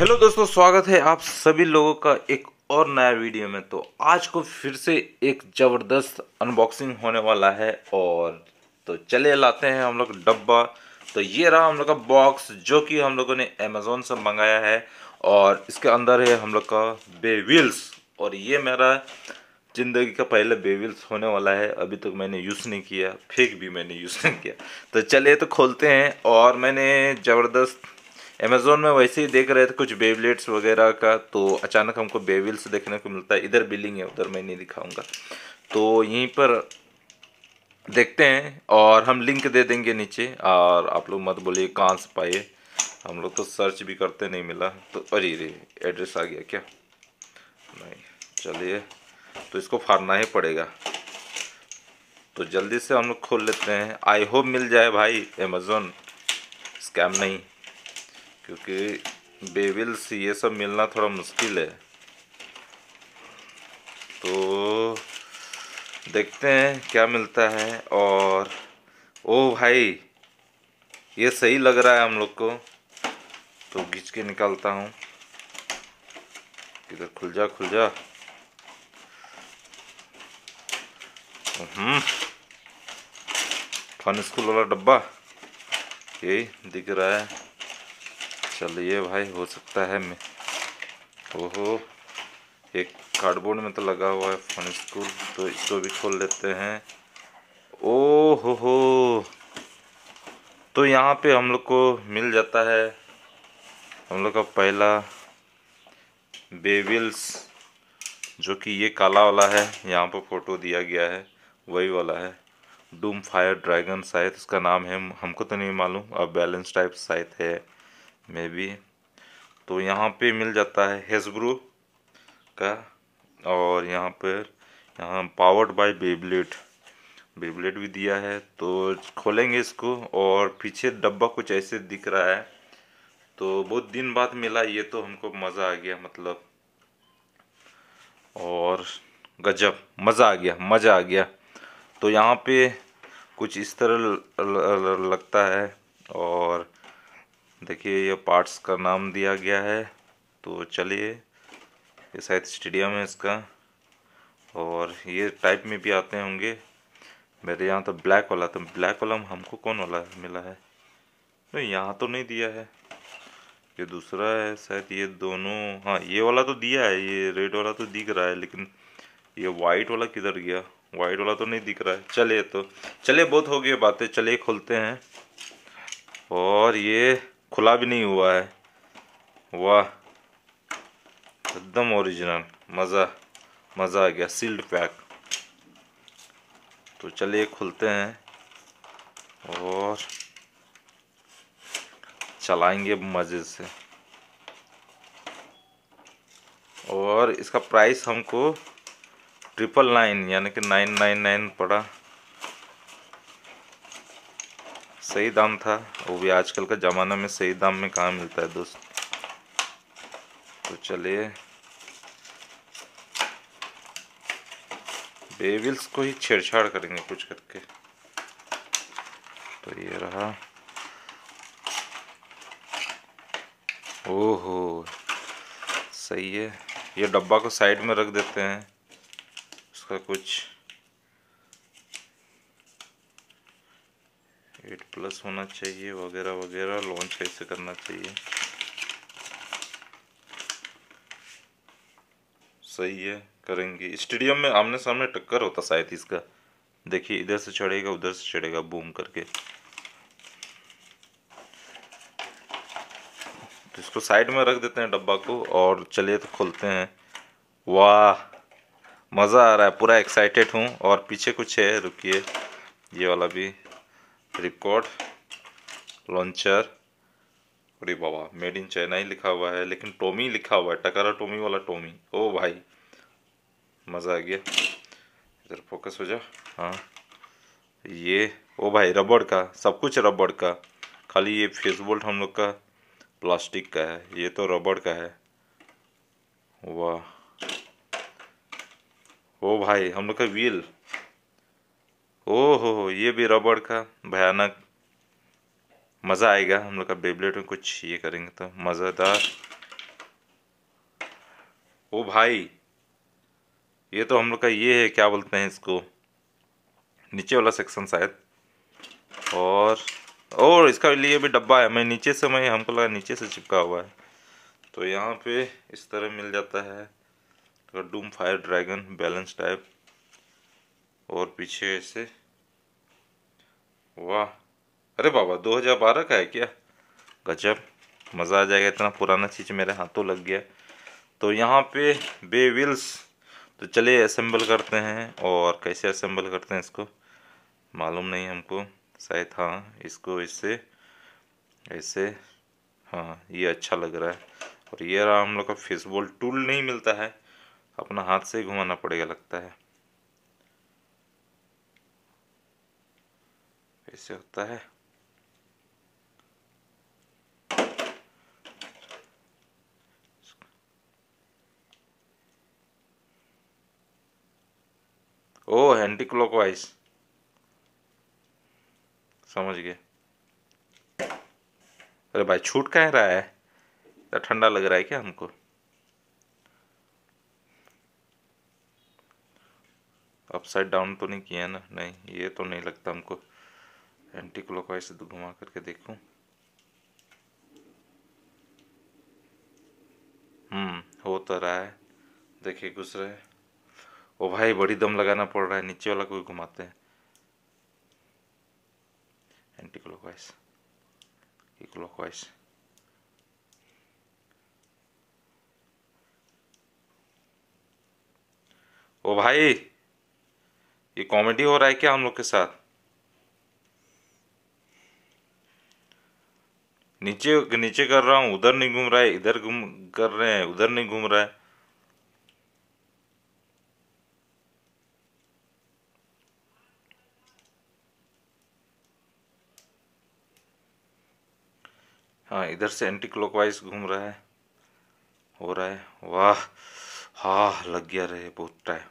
Hello दोस्तों स्वागत है आप सभी लोगों का एक और नया वीडियो में तो आज को फिर से एक ज़बरदस्त अनबॉक्सिंग होने वाला है और तो चले लाते हैं हम लोग डब्बा तो ये रहा हम लोग का बॉक्स जो कि हम लोगों ने अमेज़ोन से मंगाया है और इसके अंदर है हम लोग का बेविल्स और ये मेरा ज़िंदगी का पहले बेविल्स होने वाला है अभी तक तो मैंने यूज़ नहीं किया फेक भी मैंने यूज़ नहीं किया तो चले तो खोलते हैं और मैंने ज़बरदस्त अमेज़ोन में वैसे ही देख रहे थे कुछ बेबलेट्स वगैरह का तो अचानक हमको बेबिल्स देखने को मिलता है इधर बिलिंग है उधर मैं नहीं दिखाऊँगा तो यहीं पर देखते हैं और हम लिंक दे देंगे नीचे और आप लोग मत बोलिए कहाँ से पाए हम लोग तो सर्च भी करते नहीं मिला तो अरे रे एड्रेस आ गया क्या नहीं चलिए तो इसको फाड़ना ही पड़ेगा तो जल्दी से हम लोग खोल लेते हैं आई होप मिल जाए भाई अमेज़ोन स्कैम नहीं क्योंकि बेबिल्स ये सब मिलना थोड़ा मुश्किल है तो देखते हैं क्या मिलता है और ओ भाई ये सही लग रहा है हम लोग को तो घिंच के निकालता हूँ इधर खुल जा खुल जा हम्म। फन स्कूल वाला डब्बा यही दिख रहा है चलिए भाई हो सकता है मैं ओहो एक कार्डबोर्ड में तो लगा हुआ है फन स्कूल तो इसको भी खोल लेते हैं ओ हो हो तो यहाँ पे हम लोग को मिल जाता है हम लोग का पहला बेबिल्स जो कि ये काला वाला है यहाँ पर फ़ोटो दिया गया है वही वाला है डूम फायर ड्रैगन शायद उसका नाम है हमको तो नहीं मालूम अब बैलेंस टाइप शायद है मे बी तो यहाँ पे मिल जाता है हेसब्रो का और यहाँ पर यहाँ पावर्ड बाय बेबलेट बेबलेट भी दिया है तो खोलेंगे इसको और पीछे डब्बा कुछ ऐसे दिख रहा है तो बहुत दिन बाद मिला ये तो हमको मज़ा आ गया मतलब और गजब मज़ा आ गया मज़ा आ गया तो यहाँ पे कुछ इस तरह लगता है और देखिए ये पार्ट्स का नाम दिया गया है तो चलिए ये शायद स्टेडियम है इसका और ये टाइप में भी आते होंगे मेरे यहाँ तो ब्लैक वाला तो ब्लैक वाला हमको कौन वाला मिला है नहीं यहाँ तो नहीं दिया है ये दूसरा है शायद ये दोनों हाँ ये वाला तो दिया है ये रेड वाला तो दिख रहा है लेकिन ये वाइट वाला किधर गया वाइट वाला तो नहीं दिख रहा है चलिए तो चलिए बहुत हो गई बातें चलिए खोलते हैं और ये खुला भी नहीं हुआ है वाह एकदम ओरिजिनल मज़ा मज़ा आ गया सील्ड पैक तो चलिए खुलते हैं और चलाएंगे मज़े से और इसका प्राइस हमको ट्रिपल नाइन यानी कि नाइन नाइन नाइन पड़ा सही दाम था वो भी आजकल का ज़माना में सही दाम में कहाँ मिलता है दोस्त तो चलिए बेबिल्स को ही छेड़छाड़ करेंगे कुछ करके तो ये रहा ओहो सही है ये डब्बा को साइड में रख देते हैं उसका कुछ एट प्लस होना चाहिए वगैरह वगैरह लॉन्च कैसे करना चाहिए सही है करेंगे स्टेडियम में आमने सामने टक्कर होता शायद इसका देखिए इधर से चढ़ेगा उधर से चढ़ेगा बूम करके तो इसको साइड में रख देते हैं डब्बा को और चलिए तो खोलते हैं वाह मज़ा आ रहा है पूरा एक्साइटेड हूँ और पीछे कुछ है रुकिए ये वाला भी रिकॉर्ड लॉन्चर अरे बाबा मेड इन चाइना ही लिखा हुआ है लेकिन टोमी लिखा हुआ है टकारा टोमी वाला टोमी ओ भाई मज़ा आ गया इधर फोकस हो जा हाँ ये ओ भाई रबड़ का सब कुछ रबड़ का खाली ये फेस बोल्ट हम लोग का प्लास्टिक का है ये तो रबड़ का है वाह ओ भाई हम लोग का व्हील ओहो ये भी रबड़ का भयानक मज़ा आएगा हम लोग का बेबलेट में कुछ ये करेंगे तो मज़ेदार ओ भाई ये तो हम लोग का ये है क्या बोलते हैं इसको नीचे वाला सेक्शन शायद और और इसका लिए भी डब्बा है मैं नीचे से मैं हमको लगा नीचे से चिपका हुआ है तो यहाँ पे इस तरह मिल जाता है तो doom fire dragon balance type और पीछे ऐसे वाह अरे बाबा 2012 का है क्या गजब मज़ा आ जाएगा इतना पुराना चीज़ मेरे हाथों लग गया तो यहाँ पे बे व्हील्स तो चलिए असेंबल करते हैं और कैसे असेंबल करते हैं इसको मालूम नहीं हमको शायद हाँ इसको इससे ऐसे हाँ ये अच्छा लग रहा है और ये रहा हम लोग का फिसबॉल टूल नहीं मिलता है अपना हाथ से ही घुमाना पड़ेगा लगता है ऐसे होता है ओ एंटी क्लॉक वाइज समझ गए अरे भाई छूट कह रहा है ठंडा लग रहा है क्या हमको अपसाइड डाउन तो नहीं किया ना नहीं ये तो नहीं लगता हमको एंटी क्लॉकवाइज से घुमा करके देखूं हम्म हो तो रहा है देखिए घुस रहे ओ भाई बड़ी दम लगाना पड़ रहा है नीचे वाला कोई घुमाते हैं एंटी क्लॉकवाइज ये क्लॉकवाइज ओ भाई ये कॉमेडी हो रहा है क्या हम लोग के साथ नीचे नीचे कर रहा हूँ उधर नहीं घूम रहा है इधर घूम कर रहे हैं उधर नहीं घूम रहा है हाँ इधर से एंटी क्लॉकवाइज घूम रहा है हो रहा है वाह हाँ लग गया रे बहुत टाइम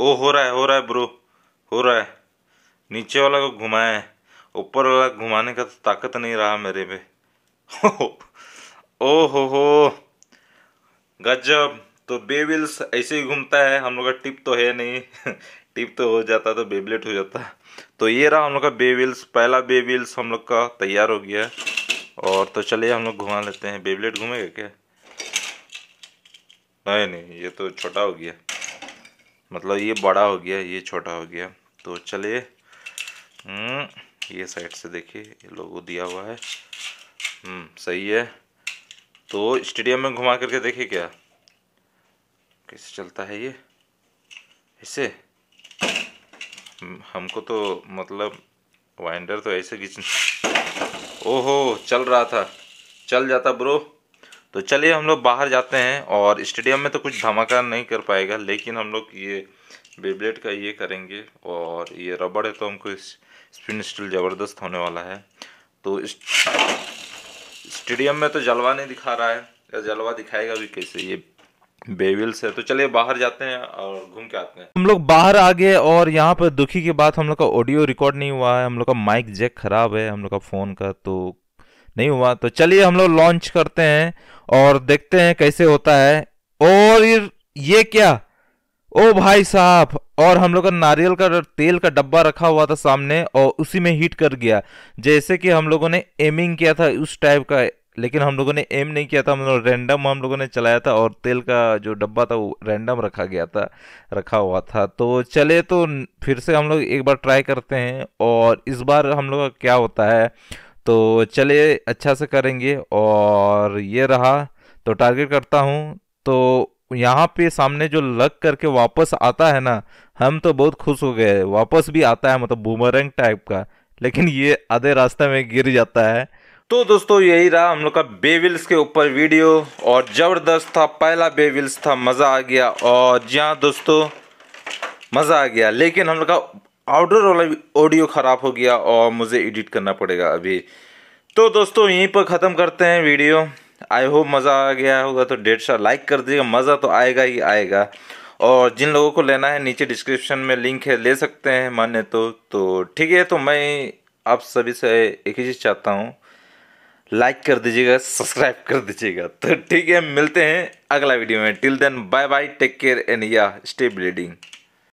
ओ हो रहा है हो रहा है ब्रो हो रहा है नीचे वाला को घुमाया है ऊपर वाला घुमाने का तो ताकत नहीं रहा मेरे में ओ हो हो गजब तो बेबिल्स ऐसे ही घूमता है हम लोग का टिप तो है नहीं टिप तो हो जाता तो बेबलेट हो जाता तो ये रहा हम लोग का बेबिल्स पहला बेबिल्स हम लोग का तैयार हो गया और तो चलिए हम लोग घुमा लेते हैं बेबलेट घूमेगा क्या नहीं नहीं ये तो छोटा हो गया मतलब ये बड़ा हो गया ये छोटा हो गया तो चलिए हम्म, ये साइड से देखिए ये लोगो दिया हुआ है हम्म, सही है तो स्टेडियम में घुमा करके देखिए क्या कैसे चलता है ये ऐसे हम्म, हमको तो मतलब वाइंडर तो ऐसे खींच ओहो चल रहा था चल जाता ब्रो तो चलिए हम लोग बाहर जाते हैं और स्टेडियम में तो कुछ धमाका नहीं कर पाएगा लेकिन हम लोग ये बेबलेट का ये करेंगे और ये रबड़ है तो हमको स्पिन स्टिल ज़बरदस्त होने वाला है तो स्टेडियम में तो जलवा नहीं दिखा रहा है या जलवा दिखाएगा भी कैसे ये बेविल्स है तो चलिए बाहर जाते हैं और घूम के आते हैं हम लोग बाहर आ गए और यहाँ पर दुखी के बाद हम लोग का ऑडियो रिकॉर्ड नहीं हुआ है हम लोग का माइक जैक खराब है हम लोग का फ़ोन का तो नहीं हुआ तो चलिए हम लोग लॉन्च करते हैं और देखते हैं कैसे होता है और ये क्या ओ भाई साहब और हम लोग का नारियल का तेल का डब्बा रखा हुआ था सामने और उसी में हीट कर गया जैसे कि हम लोगों ने एमिंग किया था उस टाइप का लेकिन हम लोगों ने एम नहीं किया था हम लोग रैंडम हम लोगों ने चलाया था और तेल का जो डब्बा था वो रैंडम रखा गया था रखा हुआ था तो चले तो फिर से हम लोग एक बार ट्राई करते हैं और इस बार हम लोग का क्या होता है तो चलिए अच्छा से करेंगे और ये रहा तो टारगेट करता हूँ तो यहाँ पे सामने जो लग करके वापस आता है ना हम तो बहुत खुश हो गए वापस भी आता है मतलब बुमरंग टाइप का लेकिन ये आधे रास्ते में गिर जाता है तो दोस्तों यही रहा हम लोग का बेविल्स के ऊपर वीडियो और ज़बरदस्त था पहला बेविल्स था मज़ा आ गया और जहाँ दोस्तों मज़ा आ गया लेकिन हम लोग का आउटडोर वाला ऑडियो ख़राब हो गया और मुझे एडिट करना पड़ेगा अभी तो दोस्तों यहीं पर ख़त्म करते हैं वीडियो आई होप मज़ा आ गया होगा तो डेढ़ सौ लाइक कर दीजिएगा मज़ा तो आएगा ही आएगा और जिन लोगों को लेना है नीचे डिस्क्रिप्शन में लिंक है ले सकते हैं माने तो तो ठीक है तो मैं आप सभी से एक ही चीज़ चाहता हूँ लाइक कर दीजिएगा सब्सक्राइब कर दीजिएगा तो ठीक है मिलते हैं अगला वीडियो में till then bye bye take care and yeah stay bleeding